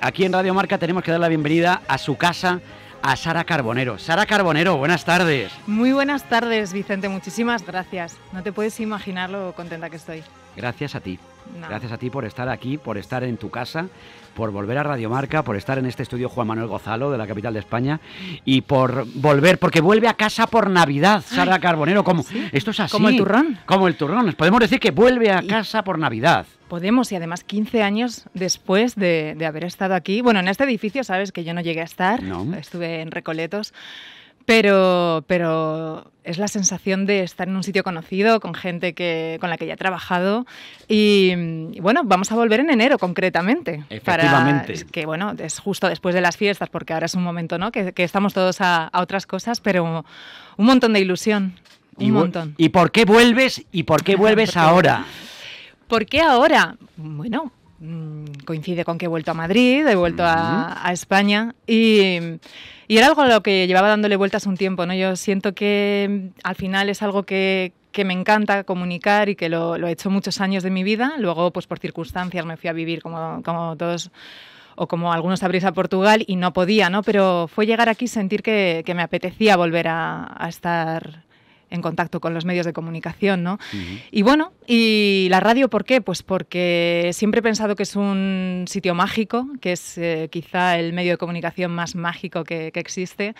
Aquí en Radio Marca tenemos que dar la bienvenida a su casa, a Sara Carbonero. Sara Carbonero, buenas tardes. Muy buenas tardes, Vicente. Muchísimas gracias. No te puedes imaginar lo contenta que estoy. Gracias a ti. Gracias a ti por estar aquí, por estar en tu casa, por volver a Radio Marca, por estar en este estudio Juan Manuel Gozalo de la capital de España y por volver, porque vuelve a casa por Navidad, Sara Carbonero. Como, Esto es así. Como el turrón. Como el turrón. Podemos decir que vuelve a casa por Navidad. Podemos, y además 15 años después de, haber estado aquí. Bueno, en este edificio sabes que yo no llegué a estar, estuve en Recoletos, pero, pero es la sensación de estar en un sitio conocido, con gente que, con la que ya he trabajado. Y, bueno, vamos a volver en enero concretamente. Efectivamente. que bueno, es justo después de las fiestas, porque ahora es un momento ¿no? que, estamos todos a, otras cosas, pero un montón de ilusión. Un montón. ¿Y por qué vuelves? ¿Y por qué vuelves ahora? ¿Por qué ahora? Bueno, mm, coincide con que he vuelto a Madrid, he vuelto a, España y, era algo a lo que llevaba dándole vueltas un tiempo, ¿no? Yo siento que mm, al final es algo que, me encanta comunicar y que lo, he hecho muchos años de mi vida. Luego, pues por circunstancias me fui a vivir como, todos o como algunos sabréis a Portugal y no podía, ¿no? Pero fue llegar aquí sentir que, me apetecía volver a, a estar en contacto con los medios de comunicación, ¿no? Y bueno, ¿y la radio por qué? Pues porque siempre he pensado que es un sitio mágico, que es eh, quizá el medio de comunicación más mágico que, existe,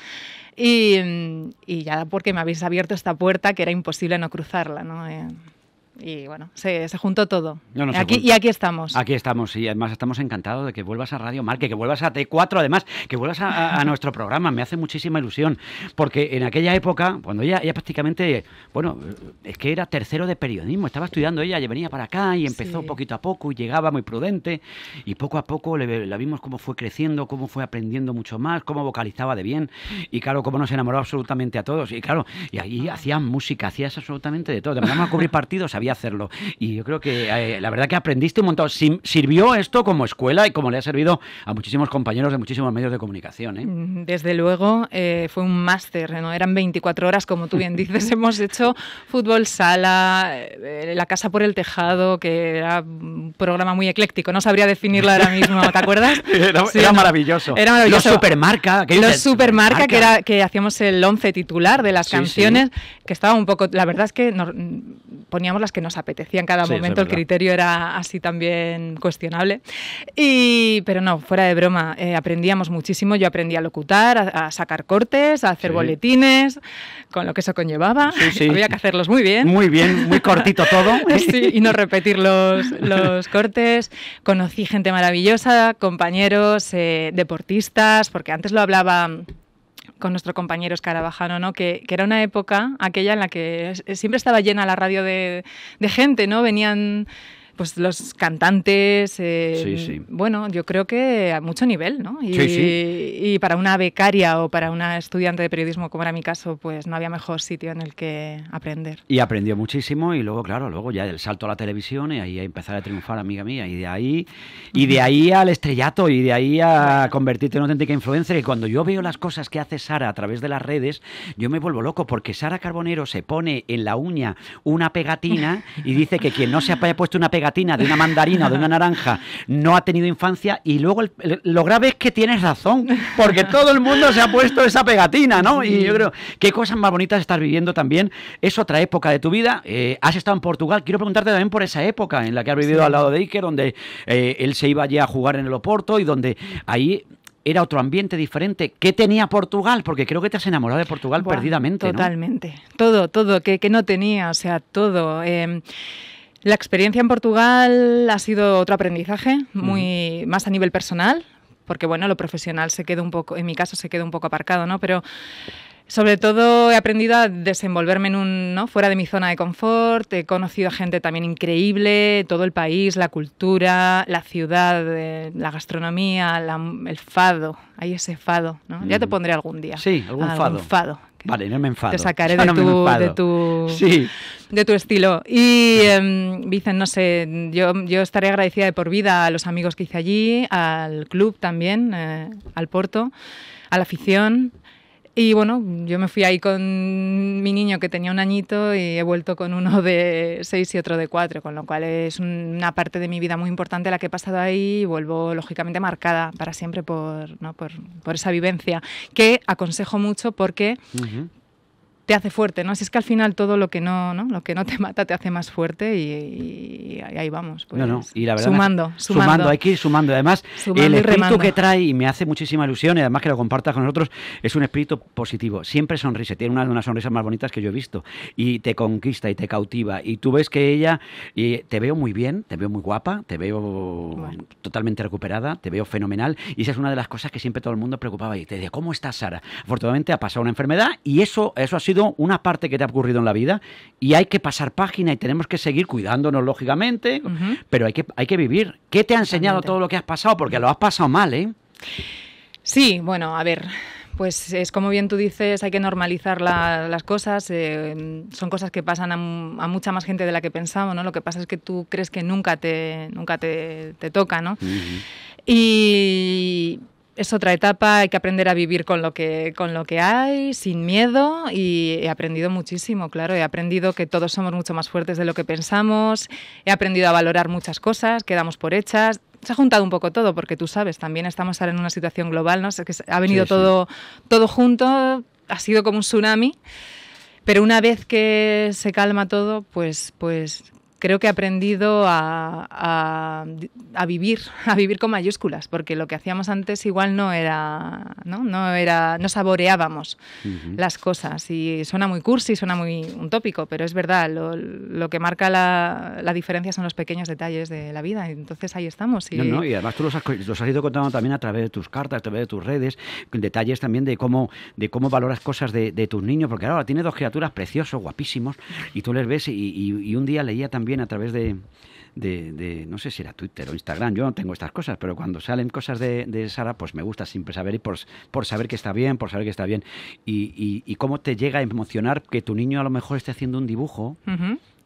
mm, y, ya porque me habéis abierto esta puerta que era imposible no cruzarla, ¿no? Eh, y bueno, se, juntó todo. aquí, y aquí estamos. Aquí estamos, y además estamos encantados de que vuelvas a Radio Marque, que vuelvas a T4, además, que vuelvas a, nuestro programa. Me hace muchísima ilusión, porque en aquella época, cuando ella prácticamente, bueno, es que era tercero de periodismo, estaba estudiando ella, y venía para acá y empezó poquito a poco y llegaba muy prudente, y poco a poco la vimos cómo fue creciendo, cómo fue aprendiendo mucho más, cómo vocalizaba de bien, y claro, cómo nos enamoró absolutamente a todos. Y claro, y ahí hacían música, hacías absolutamente de todo. Te mandamos a cubrir partidos, había hacerlo. Y yo creo que eh, la verdad que aprendiste un montón. sirvió esto como escuela y como le ha servido a muchísimos compañeros de muchísimos medios de comunicación. ¿eh? Mm, desde luego, eh, fue un máster, ¿no? Eran 24 horas, como tú bien dices. Hemos hecho fútbol sala, la casa por el tejado, que era un programa muy ecléctico. No sabría definirlo ahora mismo, ¿te acuerdas? Era, maravilloso. Era Los supermarca. Que Los que, era, que hacíamos el once titular de las canciones, que estaba un poco... La verdad es que nos mm, poníamos las que nos apetecía en cada momento, el criterio era así también cuestionable. Y, pero no, fuera de broma, eh, aprendíamos muchísimo, yo aprendí a locutar, a, sacar cortes, a hacer boletines, con lo que eso conllevaba, había que hacerlos muy bien. Muy bien, muy cortito todo. y no repetir los, cortes, conocí gente maravillosa, compañeros, eh, deportistas, porque antes lo hablaba con nuestro compañero Escarabajano, ¿no? Que, era una época aquella en la que siempre estaba llena la radio de, de gente, ¿no? Venían pues los cantantes, eh, sí, sí. bueno, yo creo que a mucho nivel, ¿no? Y, y, para una becaria o para una estudiante de periodismo, como era mi caso, pues no había mejor sitio en el que aprender. Y aprendió muchísimo y luego, claro, luego ya el salto a la televisión y ahí a empezar a triunfar, amiga mía, y de ahí y de ahí al estrellato y de ahí a convertirte en auténtica influencer. Y cuando yo veo las cosas que hace Sara a través de las redes, yo me vuelvo loco porque Sara Carbonero se pone en la uña una pegatina y dice que quien no se haya puesto una pegatina de una mandarina o de una naranja, no ha tenido infancia y luego lo grave es que tienes razón, porque todo el mundo se ha puesto esa pegatina, ¿no? Y yo creo, qué cosas más bonitas estás viviendo también, es otra época de tu vida, eh, has estado en Portugal, quiero preguntarte también por esa época en la que has vivido al lado de Iker, donde eh, él se iba allí a jugar en el Oporto y donde ahí era otro ambiente diferente. ¿Qué tenía Portugal? Porque creo que te has enamorado de Portugal perdidamente. Totalmente. Todo, todo, que, no tenía, o sea, todo. Em, la experiencia en Portugal ha sido otro aprendizaje, muy más a nivel personal, porque bueno, lo profesional se queda un poco, en mi caso se queda un poco aparcado, ¿no? Pero sobre todo he aprendido a desenvolverme en fuera de mi zona de confort, he conocido a gente también increíble, todo el país, la cultura, la ciudad, eh, la gastronomía, el fado, hay ese fado, ¿no? Ya te pondré algún día. Sí, algún, fado. Vale, no me enfado. Te sacaré de, tu, de tu, Sí, de tu estilo. Y dicen, em, no sé, yo, yo estaré agradecida de por vida a los amigos que hice allí, al club también, eh, al Porto, a la afición. Y bueno, yo me fui ahí con mi niño que tenía un añito y he vuelto con uno de seis y otro de cuatro, con lo cual es una parte de mi vida muy importante la que he pasado ahí y vuelvo lógicamente marcada para siempre por, por, esa vivencia, que aconsejo mucho porque te hace fuerte, ¿no? Así es que al final todo lo que no, ¿no? Lo que no te mata te hace más fuerte y, ahí vamos. Pues, no, no. Y la verdad sumando, sumando, hay que ir sumando. Además, el espíritu que trae y me hace muchísima ilusión y además que lo compartas con nosotros es un espíritu positivo. Siempre sonríe, tiene una de unas sonrisas más bonitas que yo he visto y te conquista y te cautiva y tú ves que ella y te veo muy bien, te veo muy guapa, te veo totalmente recuperada, te veo fenomenal y esa es una de las cosas que siempre todo el mundo preocupaba y te decía, ¿cómo estás Sara? Afortunadamente ha pasado una enfermedad y eso eso ha sido una parte que te ha ocurrido en la vida y hay que pasar página y tenemos que seguir cuidándonos, lógicamente, pero hay que, hay que vivir. ¿Qué te ha enseñado todo lo que has pasado? Porque lo has pasado mal, ¿eh? Sí, bueno, a ver, pues es como bien tú dices, hay que normalizar las cosas. Eh, son cosas que pasan a, mucha más gente de la que pensamos, ¿no? Lo que pasa es que tú crees que nunca te, nunca te, toca, ¿no? Y es otra etapa, hay que aprender a vivir con lo que, con lo que hay, sin miedo, y he aprendido muchísimo, claro, he aprendido que todos somos mucho más fuertes de lo que pensamos, he aprendido a valorar muchas cosas quedamos por hechas, se ha juntado un poco todo, porque tú sabes, también estamos ahora en una situación global, ¿no? ha venido Todo, todo junto, ha sido como un tsunami. Pero una vez que se calma todo, pues, pues creo que he aprendido a, vivir, a vivir con mayúsculas, porque lo que hacíamos antes igual no era, no, no era, no saboreábamos las cosas. Y suena muy cursi, suena muy un tópico, pero es verdad, lo, que marca la, la, diferencia son los pequeños detalles de la vida. Entonces ahí estamos. Y... además tú los has, los has, ido contando también a través de tus cartas, a través de tus redes, detalles también de cómo, de cómo valoras cosas de, tus niños, porque ahora tiene dos criaturas preciosos, guapísimos, y tú les ves y, y un día leía también bien a través de, no sé si era Twitter o Instagram, yo no tengo estas cosas, pero cuando salen cosas de, Sara, pues me gusta siempre saber y por, saber que está bien, por saber que está bien, y, cómo te llega a emocionar que tu niño a lo mejor esté haciendo un dibujo.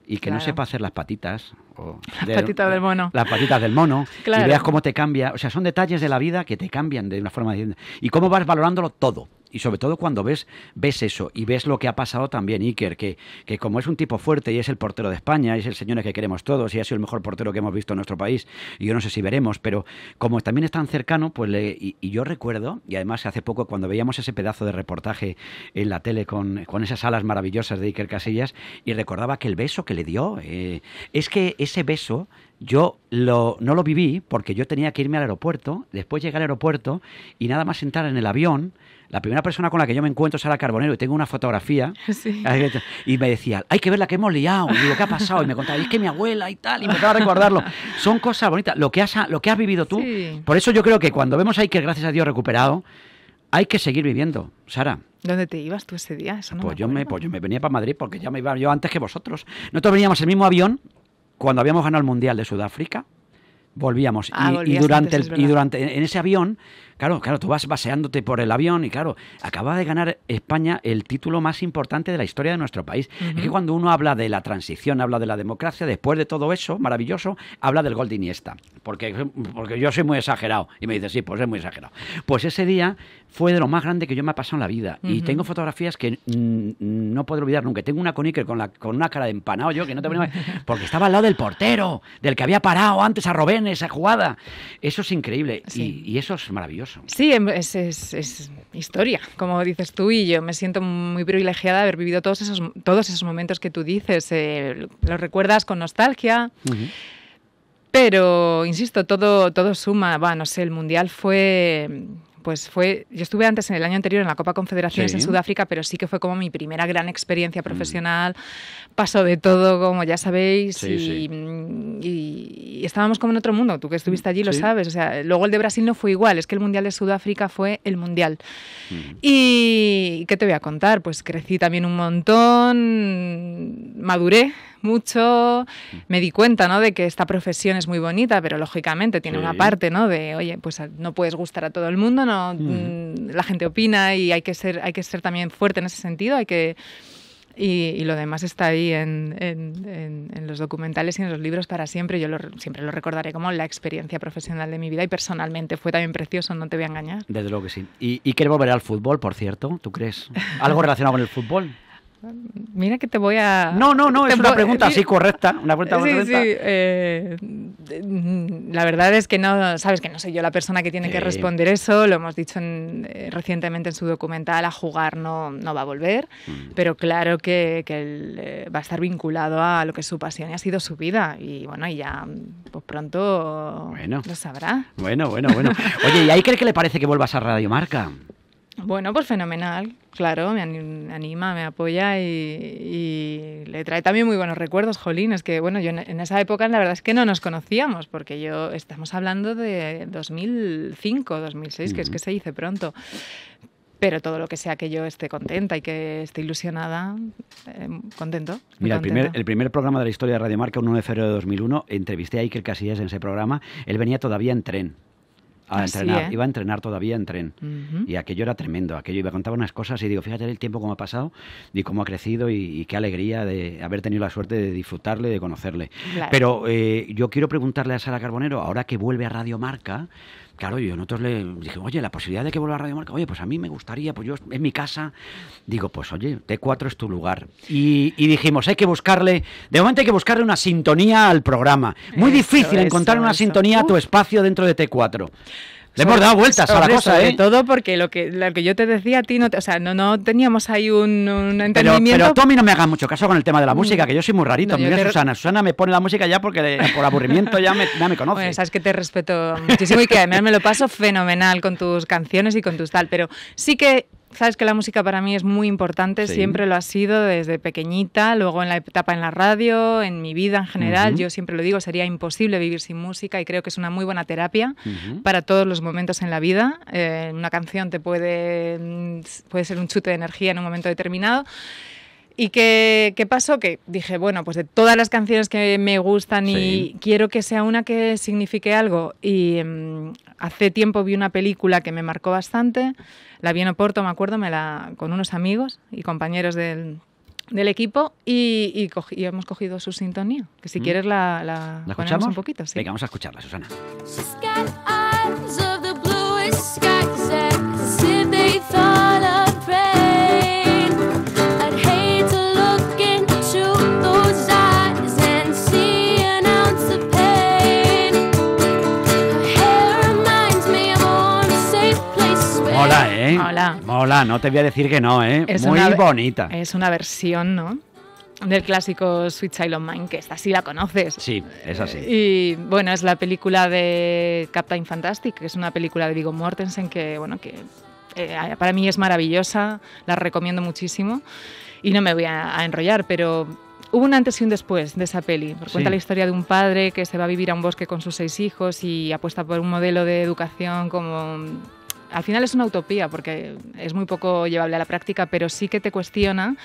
y que no sepa hacer las patitas. O las patitas del mono. Las patitas del mono. Y veas cómo te cambia. O sea, son detalles de la vida que te cambian de una forma Y cómo vas valorándolo todo y sobre todo cuando ves, ves eso y ves lo que ha pasado también Iker, que, que como es un tipo fuerte y es el portero de España, es el señor que queremos todos y ha sido el mejor portero que hemos visto en nuestro país, y yo no sé si veremos, pero como también es tan cercano, pues y, yo recuerdo, y además hace poco cuando veíamos ese pedazo de reportaje en la tele con, con esas alas maravillosas de Iker Casillas, y recordaba que el beso que le dio, eh, es que ese beso yo lo, no lo viví porque yo tenía que irme al aeropuerto, después llegué al aeropuerto y nada más entrar en el avión, la primera persona con la que yo me encuentro es Sara Carbonero y tengo una fotografía. Y me decía, hay que ver la que hemos liado. Y digo, ¿qué ha pasado? Y me contaba, es que mi abuela y tal, y me estaba de recordarlo. Son cosas bonitas. Lo que has, lo que has vivido tú. Por eso yo creo que cuando vemos ahí que gracias a Dios, recuperado, hay que seguir viviendo, Sara. ¿Dónde te ibas tú ese día? pues, yo me, pues yo me venía para Madrid porque ya me iba yo antes que vosotros. Nosotros veníamos el mismo avión cuando habíamos ganado el Mundial de Sudáfrica Volvíamos. Ah, y, durante y durante en ese avión, claro, claro, tú vas baseándote por el avión y claro, acaba de ganar España el título más importante de la historia de nuestro país. Es que cuando uno habla de la transición, habla de la democracia, después de todo eso, maravilloso, habla del gol de Iniesta. Porque, porque yo soy muy exagerado. Y me dice, sí, pues es muy exagerado. Pues ese día fue de lo más grande que yo me ha pasado en la vida. Y tengo fotografías que no puedo olvidar nunca. Tengo una con Iker con, la, con una cara de empanado yo, que no te Porque estaba al lado del portero, del que había parado antes a Robén esa jugada. Eso es increíble y, eso es maravilloso. Sí, em, es, historia, como dices tú, y yo me siento muy privilegiada de haber vivido todos esos, todos esos momentos que tú dices. los recuerdas con nostalgia. Pero, insisto, todo, todo suma. bueno, no sé, el Mundial fue pues fue, yo estuve antes en el año anterior en la Copa Confederaciones en Sudáfrica, pero sí que fue como mi primera gran experiencia mm. profesional. paso de todo, como ya sabéis, y mm, y estábamos como en otro mundo, tú que estuviste allí lo sabes, o sea, luego el de Brasil no fue igual, es que el Mundial de Sudáfrica fue el Mundial. Mm. Y qué te voy a contar, pues crecí también un montón, maduré mucho, mm. me di cuenta, ¿no? De que esta profesión es muy bonita, pero lógicamente tiene una parte, ¿no? De, oye, pues no puedes gustar a todo el mundo, no, mm, la gente opina y hay que ser, hay que ser también fuerte en ese sentido, hay que y, lo demás está ahí en, en, los documentales y en los libros para siempre. Yo siempre lo recordaré como la experiencia profesional de mi vida y personalmente fue también precioso, no te voy a engañar. Desde luego que sí. ¿Y, y volver al fútbol, por cierto? ¿Tú crees? ¿Algo relacionado con el fútbol? Mira que te voy a... No, no, no, es una pregunta así correcta. Una pregunta correcta. sí. Eh, la verdad es que no, sabes que no soy yo la persona que tiene que responder eso. Lo hemos dicho eh, recientemente en su documental, a jugar no, no va a volver. Mm. Pero claro que, que eh, va a estar vinculado a lo que es su pasión y ha sido su vida. Y bueno, y ya pues pronto lo sabrá. Bueno, bueno, bueno. Oye, ¿y ahí cree que le parece que vuelvas a Radio Marca? Bueno, pues fenomenal, claro, me anima, me apoya y, le trae también muy buenos recuerdos, Jolín. Es que, bueno, yo en esa época la verdad es que no nos conocíamos, porque yo estamos hablando de 2005, 2006, que es que se dice pronto. Pero todo lo que sea que yo esté contenta y que esté ilusionada, eh, contento. Mira, el primer, el primer, programa de la historia de Radio Marca, un 1 de febrero de 2001, entrevisté a Iker Casillas en ese programa. Él venía todavía en tren a entrenar. ¿eh? Iba a entrenar todavía en tren. Y aquello era tremendo. Aquello iba a contar unas cosas y digo, fíjate el tiempo cómo ha pasado y cómo ha crecido y, qué alegría de haber tenido la suerte de disfrutarle, de conocerle. Pero eh, yo quiero preguntarle a Sara Carbonero, ahora que vuelve a Radio Marca, Claro, yo nosotros le dije, oye, la posibilidad de que vuelva a Radio Marca, oye, pues a mí me gustaría, pues yo en mi casa, digo, pues oye, T4 es tu lugar. Y, dijimos, hay que buscarle, de momento hay que buscarle una sintonía al programa. Muy difícil encontrar una sintonía a tu espacio dentro de T4. Le hemos dado vueltas a la cosa, sobre ¿eh? todo porque lo que, lo que yo te decía a ti, no te, o sea, no, no teníamos ahí un, entendimiento. Pero, pero, a mí no me hagas mucho caso con el tema de la mm. música, que yo soy muy rarito. Mira Susana, Susana me pone la música ya porque por aburrimiento ya me, conoce. sabes que te respeto muchísimo y que además me lo paso fenomenal con tus canciones y con tus tal, pero sí que Sabes que la música para mí es muy importante, siempre lo ha sido desde pequeñita, luego en la etapa en la radio, en mi vida en general, yo siempre lo digo, sería imposible vivir sin música y creo que es una muy buena terapia para todos los momentos en la vida. Eh, una canción te puede, puede ser un chute de energía en un momento determinado. ¿Y qué, qué, pasó? Que dije, bueno, pues de todas las canciones que me gustan y quiero que sea una que signifique algo. Y em, hace tiempo vi una película que me marcó bastante. La vi en Oporto, me acuerdo, me la, con unos amigos y compañeros del, del equipo y, y, hemos cogido su sintonía. Que si mm. quieres la, escuchamos? un poquito. Sí. Venga, vamos a escucharla, Susana. mola. no te voy a decir que no, ¿eh? Es Muy bonita. Es una versión, ¿no? Del clásico Sweet of Mine, que esta sí la conoces. Sí, es así. Y bueno, es la película de Captain Fantastic, que es una película de Viggo Mortensen que, bueno, que eh, para mí es maravillosa, la recomiendo muchísimo. Y no me voy a, enrollar, pero hubo un antes y un después de esa peli. Cuenta la historia de un padre que se va a vivir a un bosque con sus seis hijos y apuesta por un modelo de educación como al final es una utopía porque es muy poco llevable a la práctica, pero sí que te cuestiona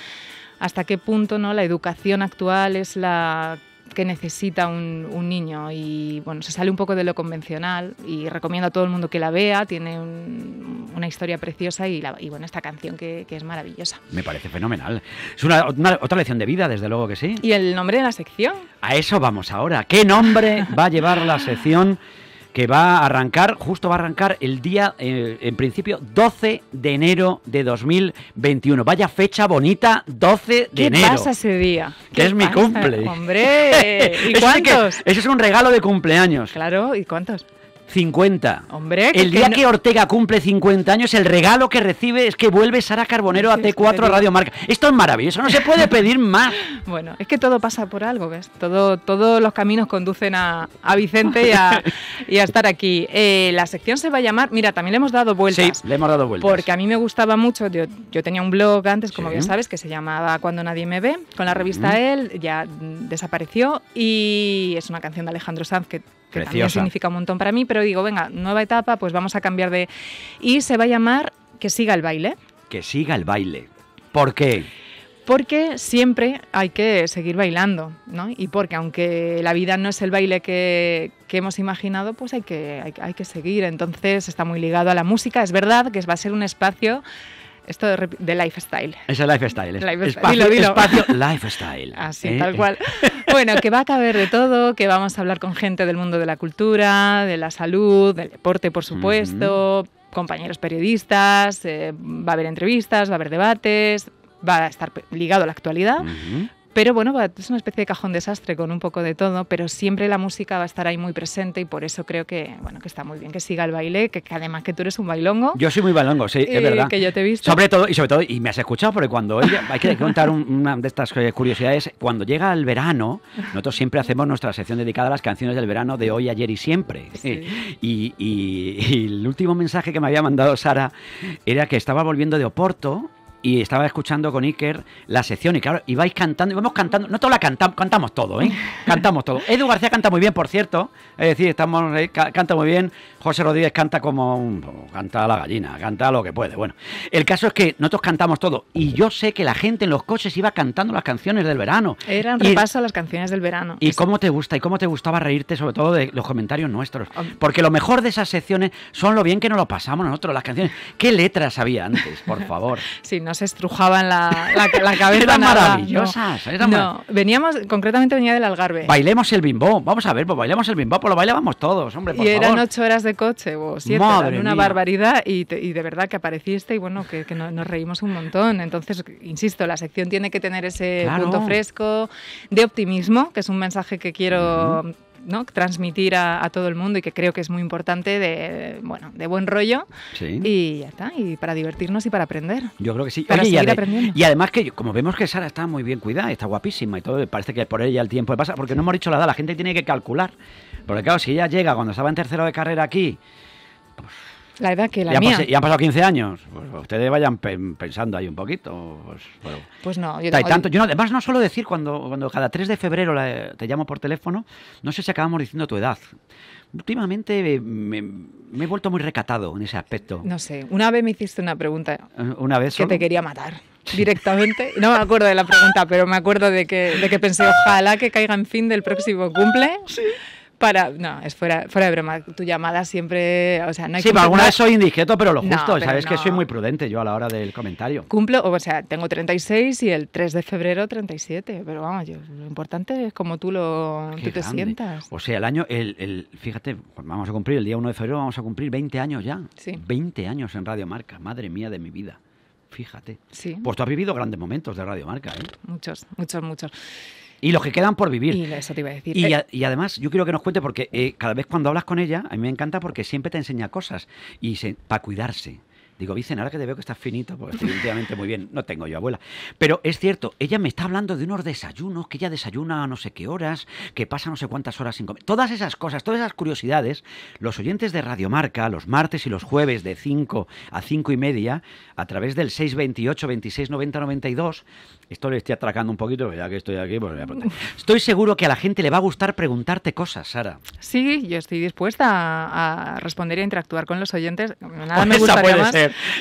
hasta qué punto ¿no? la educación actual es la que necesita un, niño y bueno, se sale un poco de lo convencional y recomiendo a todo el mundo que la vea, tiene una historia preciosa y, bueno, esta canción que, es maravillosa. Me parece fenomenal. Es una, otra lección de vida, desde luego que sí. ¿Y el nombre de la sección? A eso vamos ahora. ¿Qué nombre va a llevar la sección? que va a arrancar, justo va a arrancar el día, eh, en principio, 12 de enero de 2021. Vaya fecha bonita, 12 de enero. ¿Qué pasa ese día? Que es mi cumple. ¡Hombre! ¿Y cuántos? eso es un regalo de cumpleaños. Claro, ¿y cuántos? 50. Hombre, el día que, Ortega cumple 50 años, el regalo que recibe es que vuelve Sara Carbonero a T4 Radio Marca. Esto es maravilloso, no se puede pedir más. bueno, es que todo pasa por algo, ¿ves? Todo, todos los caminos conducen a, Vicente y a, estar aquí. Eh, la sección se va a llamar, mira, también le hemos dado vueltas. Sí, le hemos dado vueltas. Porque a mí me gustaba mucho, yo, tenía un blog antes, como bien sabes, que se llamaba Cuando Nadie Me Ve, con la revista Él, ya desapareció y es una canción de Alejandro Sanz que que significa un montón para mí, pero digo, venga, nueva etapa, pues vamos a cambiar de... Y se va a llamar Que siga el baile. Que siga el baile. ¿Por qué? Porque siempre hay que seguir bailando, ¿no? Y porque aunque la vida no es el baile que, hemos imaginado, pues hay que, hay, hay que seguir. Entonces está muy ligado a la música. Es verdad que va a ser un espacio esto de, de lifestyle. Es el lifestyle. Es, Espacio, lifestyle. Así, ¿eh? tal cual. bueno, que va a caber de todo, que vamos a hablar con gente del mundo de la cultura, de la salud, del deporte, por supuesto, compañeros periodistas, eh, va a haber entrevistas, va a haber debates, va a estar ligado a la actualidad, pero bueno, es una especie de cajón desastre con un poco de todo, pero siempre la música va a estar ahí muy presente y por eso creo que, bueno, que está muy bien que siga el baile, que, además que tú eres un bailongo. Yo soy muy bailongo, sí, es verdad. Que yo te he visto. Sobre todo, y sobre todo, y me has escuchado, porque cuando hay que contar una de estas eh, curiosidades, cuando llega el verano, nosotros siempre hacemos nuestra sección dedicada a las canciones del verano de hoy, ayer y siempre. y el último mensaje que me había mandado Sara era que estaba volviendo de Oporto y estaba escuchando con Iker la sección y claro, vais cantando, vamos cantando, no todos la cantamos, cantamos todo, ¿eh? Cantamos todo. Edu García canta muy bien, por cierto, es decir, estamos, canta muy bien, José Rodríguez canta como canta a la gallina, canta lo que puede. Bueno, el caso es que nosotros cantamos todo y yo sé que la gente en los coches iba cantando las canciones del verano. Era un repaso las canciones del verano. Y cómo te gusta y cómo te gustaba reírte sobre todo de los comentarios nuestros, porque lo mejor de esas secciones son lo bien que nos lo pasamos nosotros las canciones. ¿Qué letras había antes, por favor? sí, no se estrujaban la, la, cabeza. eran maravillosas. No, veníamos concretamente venía del Algarve. Bailemos el bimbo, vamos a ver, pues bailemos el bimbo, pues lo bailábamos todos, hombre. y eran ocho horas de coche o siete, una barbaridad y, y, de verdad que apareciste y bueno, que, nos reímos un montón. Entonces, insisto, la sección tiene que tener ese punto fresco de optimismo, que es un mensaje que quiero... ¿no? transmitir a, todo el mundo y que creo que es muy importante de, bueno, de buen rollo y ya está, y para divertirnos y para aprender. Yo creo que sí. Para seguir y, aprendiendo. y además que como vemos que Sara está muy bien cuidada, está guapísima y todo, parece que por ella el tiempo pasa, porque no hemos dicho la edad, la gente tiene que calcular. Porque claro, si ella llega cuando estaba en tercero de carrera aquí, pues la edad que la ya mía. han pasado 15 años. Pues, pues, ustedes vayan pensando ahí un poquito. Pues, pues no, yo, tanto, yo además no suelo decir cuando, cuando cada 3 de febrero te llamo por teléfono, no sé si acabamos diciendo tu edad. Últimamente me, he vuelto muy recatado en ese aspecto. No sé, una vez me hiciste una pregunta. Eh, ¿Una vez? Solo? Que te quería matar directamente. No me acuerdo de la pregunta, pero me acuerdo de que, de que pensé, ojalá que caiga en fin del próximo cumple. Sí para. No, es fuera, fuera de broma. Tu llamada siempre. O sea, no hay sí, alguna vez soy indiscreto, pero lo justo. Sabes que soy muy prudente yo a la hora del comentario. Cumplo, o sea, tengo 36 y el 3 de febrero 37. Pero vamos, yo, lo importante es como tú, lo, tú te sientas. O sea, el año. El, fíjate, pues vamos a cumplir el día 1 de febrero, vamos a cumplir 20 años ya. 20 años en Radio Marca. Madre mía de mi vida. Fíjate. Sí. Pues tú has vivido grandes momentos de Radio Marca, ¿eh? Muchos, muchos, muchos. Y los que quedan por vivir. Y eso te iba a decir. Y, eh. además, yo quiero que nos cuente, porque eh, cada vez cuando hablas con ella, a mí me encanta porque siempre te enseña cosas y para cuidarse. Digo, Vicen, ahora que te veo que estás finito, pues definitivamente muy bien, no tengo yo abuela. Pero es cierto, ella me está hablando de unos desayunos, que ella desayuna a no sé qué horas, que pasa no sé cuántas horas sin comer. Todas esas cosas, todas esas curiosidades, los oyentes de Radiomarca, los martes y los jueves de 5 a 5 y media, a través del 628 26 92, esto le estoy atracando un poquito, ya que estoy aquí, pues Estoy seguro que a la gente le va a gustar preguntarte cosas, Sara. Sí, yo estoy dispuesta a, responder y interactuar con los oyentes.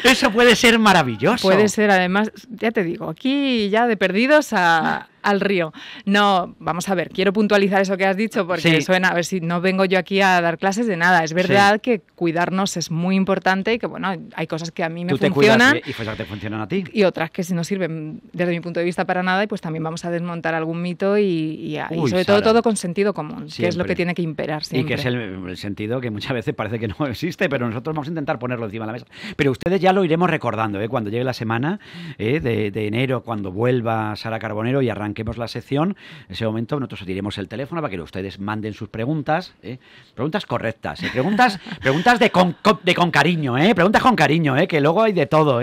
Eso puede ser maravilloso. Puede ser, además, ya te digo, aquí ya de perdidos a, al río. No, vamos a ver, quiero puntualizar eso que has dicho porque suena, a ver si no vengo yo aquí a dar clases de nada. Es verdad que cuidarnos es muy importante y que, bueno, hay cosas que a mí me funcionan. y que a ti. Y otras que no sirven desde mi punto de vista para nada y pues también vamos a desmontar algún mito y, sobre todo todo con sentido común, que es lo que tiene que imperar Y que es el, sentido que muchas veces parece que no existe, pero nosotros vamos a intentar ponerlo encima de la mesa. Pero ustedes ya lo iremos recordando ¿eh? cuando llegue la semana ¿eh? de, de enero, cuando vuelva Sara Carbonero y arranque hemos la sección, en ese momento nosotros diremos el teléfono para que ustedes manden sus preguntas, ¿eh? preguntas correctas, ¿eh? preguntas, preguntas de con, de con cariño, ¿eh? preguntas con cariño, que luego hay de todo,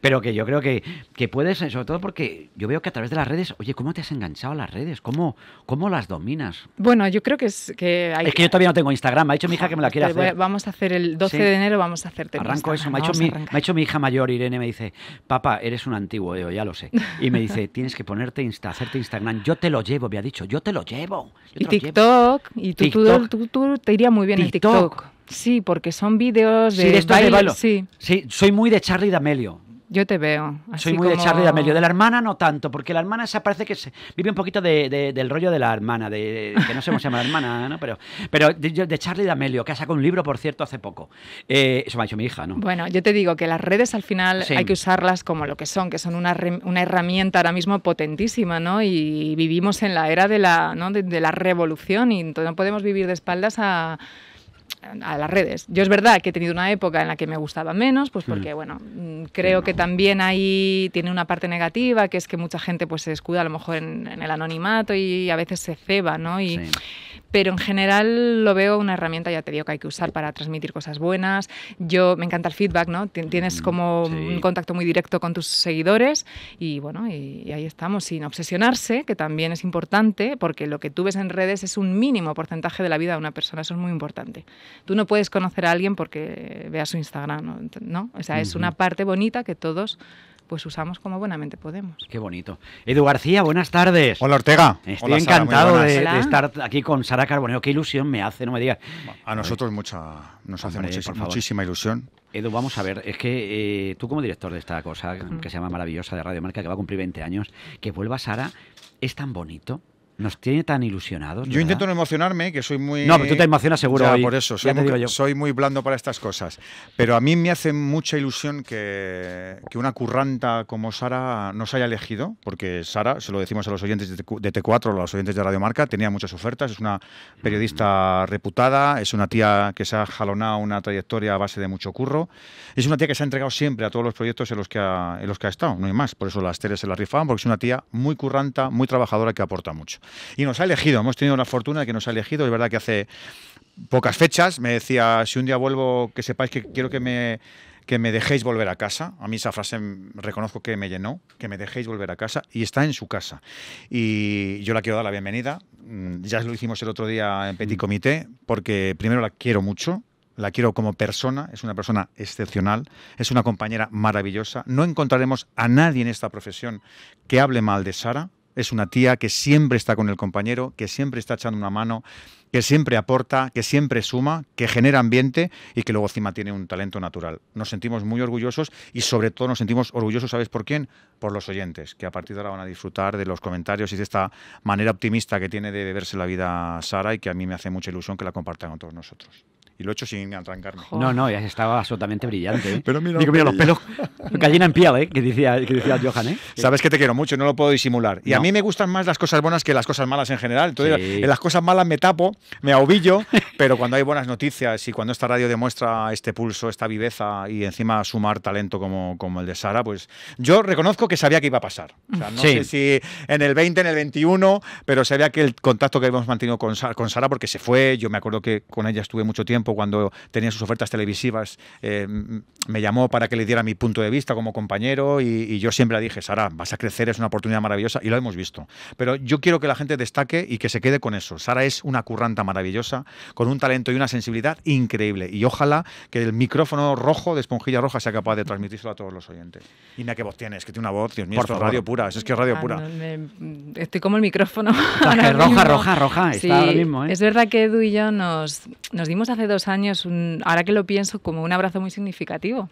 pero que yo creo que, que puedes, sobre todo porque yo veo que a través de las redes, oye, ¿cómo te has enganchado a las redes? ¿Cómo, cómo las dominas? Bueno, yo creo que es que Es que yo todavía no tengo Instagram, me ha dicho mi hija que me la quiera hacer. vamos a hacer el 12 de enero, vamos a hacerte Arranco eso, me ha, hecho mi, hija mayor, Irene, me dice, papá, eres un antiguo, yo ya lo sé. Y me dice, tienes que ponerte, insta, Instagram. Yo te lo llevo, había dicho, yo te lo llevo. y TikTok, y tú, te iría muy bien TikTok. Sí, porque son vídeos de, sí, sí. soy muy de Charlie D'Amelio. Yo te veo. Soy muy de Charlie D'Amelio. De la hermana no tanto, porque la hermana se parece que se vive un poquito del rollo de la hermana, de, que no sé cómo se llama la hermana, ¿no? Pero, pero de, de Charlie d'Amelio, Amelio, que ha sacado un libro, por cierto, hace poco. Eh, eso me ha dicho mi hija, ¿no? Bueno, yo te digo que las redes al final hay que usarlas como lo que son, que son una, una herramienta ahora mismo potentísima, ¿no? Y vivimos en la era de la, ¿no? de, de la revolución y no podemos vivir de espaldas a a las redes. Yo es verdad que he tenido una época en la que me gustaba menos, pues hmm. porque, bueno, mm, creo que también ahí tiene una parte negativa, que es que mucha gente pues se escuda a lo mejor en, el anonimato y a veces se ceba, ¿no? Y, pero en general lo veo una herramienta, ya te digo, que hay que usar para transmitir cosas buenas. Yo me encanta el feedback, ¿no? Tienes mm, como un contacto muy directo con tus seguidores y bueno, y, ahí estamos, sin obsesionarse, que también es importante, porque lo que tú ves en redes es un mínimo porcentaje de la vida de una persona, eso es muy importante. Tú no puedes conocer a alguien porque veas su Instagram, ¿no? O sea, es una parte bonita que todos pues usamos como buenamente podemos. Qué bonito. Edu García, buenas tardes. Hola Ortega. Estoy encantado de, estar aquí con Sara Carboneo. Qué ilusión me hace, no me digas. A nosotros mucha, nos hace muchísima, ilusión. Edu, vamos a ver, es que eh, tú como director de esta cosa que se llama Maravillosa de Radio Marca, que va a cumplir 20 años, que vuelva Sara, es tan bonito nos tiene tan ilusionados. Yo intento no emocionarme, que soy muy... No, pero tú te emocionas seguro. Ya, por eso, soy, muy, blando para estas cosas. Pero a mí me hace mucha ilusión que, una curranta como Sara nos haya elegido, porque Sara, se lo decimos a los oyentes de T4, a los oyentes de Radio Marca, tenía muchas ofertas, es una periodista reputada, es una tía que se ha jalonado una trayectoria a base de mucho curro, es una tía que se ha entregado siempre a todos los proyectos en los que ha, en los que ha estado, no hay más, por eso las teles se la rifaban, porque es una tía muy curranta, muy trabajadora que aporta mucho y nos ha elegido. Hemos tenido la fortuna de que nos ha elegido. Es verdad que hace pocas fechas me decía, si un día vuelvo, que sepáis que quiero que me dejéis volver a casa. A mí esa frase reconozco que me llenó, que me dejéis volver a casa y está en su casa. Y yo la quiero dar la bienvenida. Mm, ya lo hicimos el otro día en Petit mm. Comité, porque primero la quiero mucho, la quiero como persona, es una persona excepcional, es una compañera maravillosa. No encontraremos a nadie en esta profesión que hable mal de Sara es una tía que siempre está con el compañero, que siempre está echando una mano, que siempre aporta, que siempre suma, que genera ambiente y que luego encima tiene un talento natural. Nos sentimos muy orgullosos y sobre todo nos sentimos orgullosos, ¿sabes por quién? Por los oyentes, que a partir de ahora van a disfrutar de los comentarios y de esta manera optimista que tiene de verse la vida Sara y que a mí me hace mucha ilusión que la compartan con todos nosotros y lo he hecho sin arrancarme. No, no, estaba absolutamente brillante. ¿eh? Pero mira, mira, los pelos gallina en piel, ¿eh? que, decía, que decía Johan. ¿eh? Sabes que te quiero mucho, no lo puedo disimular. Y a mí me gustan más las cosas buenas que las cosas malas en general. Entonces, en las cosas malas me tapo, me ahobillo, pero cuando hay buenas noticias y cuando esta radio demuestra este pulso, esta viveza y encima sumar talento como, como el de Sara, pues yo reconozco que sabía que iba a pasar. no sé si en el 20, en el 21, pero sabía que el contacto que habíamos mantenido con, con Sara, porque se fue, yo me acuerdo que con ella estuve mucho tiempo cuando tenía sus ofertas televisivas, eh, me llamó para que le diera mi punto de vista como compañero y, yo siempre le dije, Sara, vas a crecer, es una oportunidad maravillosa y lo hemos visto. Pero yo quiero que la gente destaque y que se quede con eso. Sara es una curranta maravillosa, con un talento y una sensibilidad increíble y ojalá que el micrófono rojo de esponjilla roja sea capaz de transmitirlo a todos los oyentes. Y mira qué voz tienes, que tiene una voz, Dios mío, es radio pura, es que es radio ah, pura. estoy como el micrófono. roja, roja, roja, ¿eh? Es verdad que Edu y yo nos, nos dimos hace dos años, ahora que lo pienso, como un abrazo muy significativo.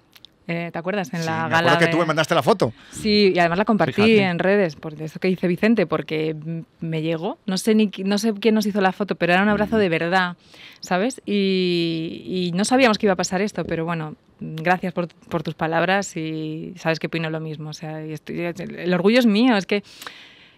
Eh, ¿Te acuerdas? En la gala. que tú me mandaste la foto. Sí, y además la compartí en redes, por eso que dice Vicente, porque me llegó. No sé, ni, no sé quién nos hizo la foto, pero era un abrazo mm. de verdad, ¿sabes? Y, no sabíamos que iba a pasar esto, pero bueno, gracias por, tus palabras y sabes que pino lo mismo. O sea, el orgullo es mío, es que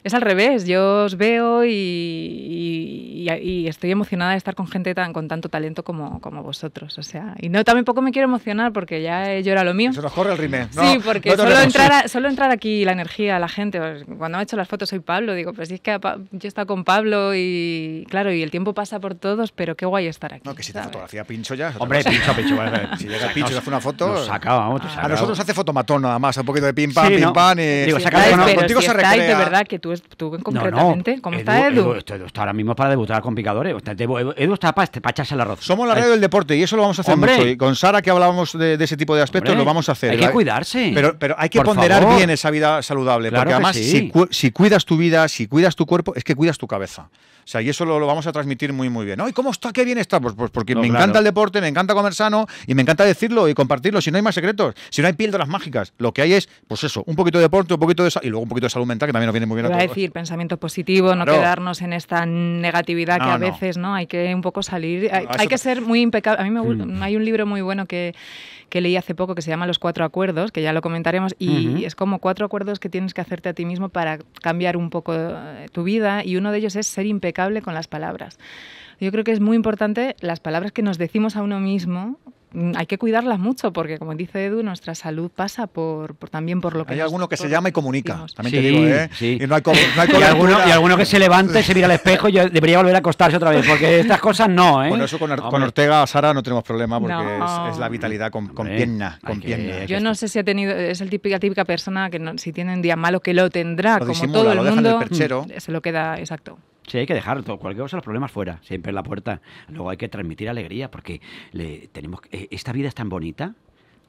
es al revés, yo os veo y, y, estoy emocionada de estar con gente tan, con tanto talento como, como vosotros. O sea, y no, también poco me quiero emocionar porque ya yo era lo mío. Se nos corre el rime. No, sí, porque solo, entrar solo aquí, la energía, la gente. Cuando me he hecho las fotos soy Pablo, digo, pues si es que yo he estado con Pablo y claro, y el tiempo pasa por todos, pero qué guay estar aquí. No, que si te fotografía pincho ya. Hombre, pincho, pincho. si llega el pincho y hace una foto. Nos eh, saca, a nosotros hace fotomatón nada más, un poquito de pim pam, pim pam. Y... Digo, contigo se estáis, de verdad que tú, ¿cómo está Edu? está ahora mismo para debutar con picadores. Edu está para, este, echarse el arroz. Somos la radio del deporte y eso lo vamos a hacer mucho. con Sara, que hablábamos de, ese tipo de aspectos, lo vamos a hacer. Hay que cuidarse. Pero, pero hay que ponderar bien esa vida saludable. porque además, si, cuidas tu vida, si cuidas tu cuerpo, es que cuidas tu cabeza. O sea, y eso lo, vamos a transmitir muy, muy bien. cómo está? ¿Qué bien está? Pues, pues porque me encanta el deporte, me encanta comer sano y me encanta decirlo y compartirlo. Si no hay más secretos, si no hay píldoras mágicas, lo que hay es, pues eso, un poquito de deporte, un poquito de y luego un poquito de salud mental, que también nos viene muy bien. todos decir pensamiento positivo, no quedarnos en esta negatividad que a veces no hay que un poco salir, hay, que ser muy impecable. A mí me gusta, mm. hay un libro muy bueno que, que leí hace poco que se llama Los Cuatro Acuerdos, que ya lo comentaremos, y es como cuatro acuerdos que tienes que hacerte a ti mismo para cambiar un poco eh, tu vida y uno de ellos es ser impecable con las palabras. Yo creo que es muy importante las palabras que nos decimos a uno mismo, Mm, hay que cuidarlas mucho porque, como dice Edu, nuestra salud pasa por, también por lo que... Hay alguno que se llama y comunica, también te digo, ¿eh? Y, hay, no hay alguno, y, que se levante, se mira al espejo y debería volver a acostarse otra vez, porque estas cosas no, ¿eh? Bueno, eso con, Ortega Ortega, Sara, no tenemos problema porque es, la vitalidad con, con pierna. Con Yo no sé si ha tenido... Es la típica, típica persona que si tiene un día malo que lo tendrá, como todo el mundo, mm, se lo queda, exacto. Sí, hay que dejar cualquier cosa, los problemas fuera, siempre en la puerta. Luego hay que transmitir alegría porque tenemos, eh, esta vida es tan bonita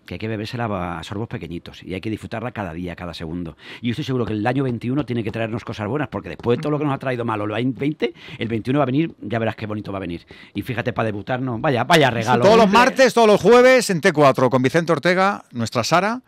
que hay que bebérsela a sorbos pequeñitos y hay que disfrutarla cada día, cada segundo. Y yo estoy seguro que el año 21 tiene que traernos cosas buenas, porque después de todo lo que nos ha traído malo el 20, el 21 va a venir, ya verás qué bonito va a venir. Y fíjate, para debutarnos, vaya, vaya regalo. Todos los martes, todos los jueves en T4 con Vicente Ortega, nuestra Sara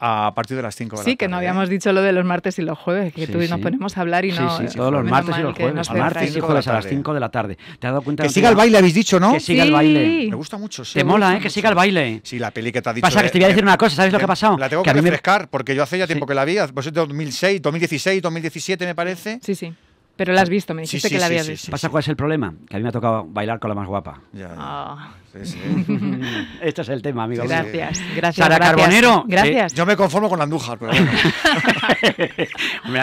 a partir de las 5 de la sí, tarde. Sí, que no ¿eh? habíamos dicho lo de los martes y los jueves, que tú y nos ponemos a hablar y no. Sí, eh, sí, todos los martes y los jueves. Martes y jueves a las 5 de la tarde. ¿Te has dado cuenta? Que siga el baile, habéis dicho, ¿no? Que siga el baile. Me gusta mucho, sí. Te mola, ¿eh? Que siga el baile. Sí, la peli que te ha dicho. Pasa que te voy a decir una cosa, ¿sabes lo que ha pasado? La tengo que refrescar, porque yo hace ya tiempo que la vi, pues es 2006, 2016, 2017, me parece. Sí, sí. Pero la has visto, me dijiste que la habías visto. ¿Pasa cuál es el problema? Que a mí me ha tocado bailar con la más guapa. Ya, ah. Sí, ¿eh? este es el tema, amigo. Gracias, gracias. Sara Carbonero. Eh, gracias. yo me conformo con Andújar, pero bueno.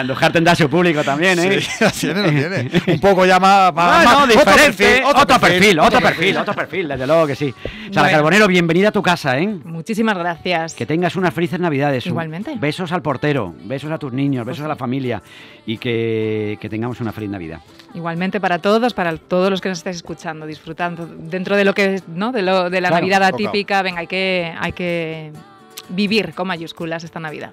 Andújar tendrá su público también, ¿eh? Sí, lo tiene, lo tiene. Un poco ya más... Otro perfil, otro, perfil, otro perfil, desde luego que sí. Sara Carbonero, bienvenida a tu casa, ¿eh? Muchísimas gracias. Que tengas unas felices navidades. Igualmente. Besos al portero, besos a tus niños, besos a la familia y que, que tengamos una feliz Navidad. Igualmente para todos, para todos los que nos estáis escuchando, disfrutando dentro de lo que es, ¿no? De, lo, de la Navidad atípica, venga, hay que, hay que vivir con mayúsculas esta Navidad.